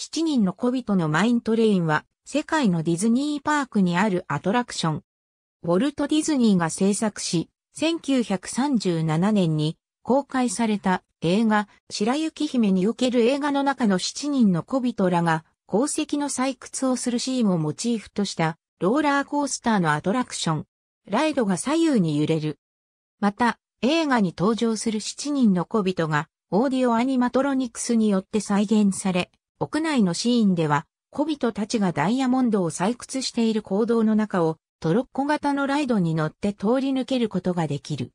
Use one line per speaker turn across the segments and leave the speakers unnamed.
7
人の小人のマイントレインは、世界のディズニーパークにあるアトラクション。ウォルト・ディズニーが制作し、1937年に公開された映画、白雪姫における映画の中の7人の小人らが、鉱石の採掘をするシーンをモチーフとしたローラーコースターのアトラクション。ライドが左右に揺れる。また、映画に登場する7人の小人が、オーディオアニマトロニクスによって再現され、屋内のシーンでは、小人たちがダイヤモンドを採掘している行動の中をトロッコ型のライドに乗って通り抜けることができる。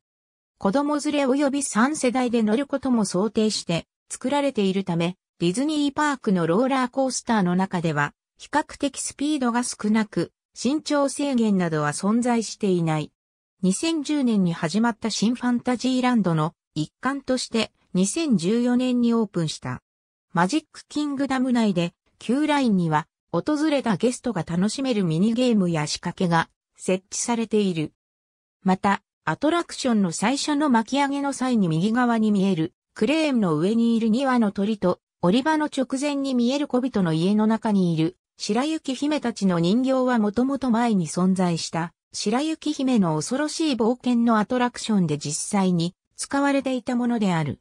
子供連れ及び3世代で乗ることも想定して作られているため、ディズニーパークのローラーコースターの中では、比較的スピードが少なく、身長制限などは存在していない。2010年に始まった新ファンタジーランドの一環として2014年にオープンした。マジックキングダム内で、Q ラインには、訪れたゲストが楽しめるミニゲームや仕掛けが設置されている。また、アトラクションの最初の巻き上げの際に右側に見える、クレーンの上にいる2羽の鳥と、折り場の直前に見える小人の家の中にいる、白雪姫たちの人形はもともと前に存在した、白雪姫の恐ろしい冒険のアトラクションで実際に使われていたものである。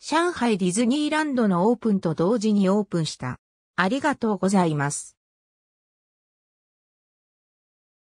上海ディズニーランドのオープンと同時にオープンした。あり
がとうございます。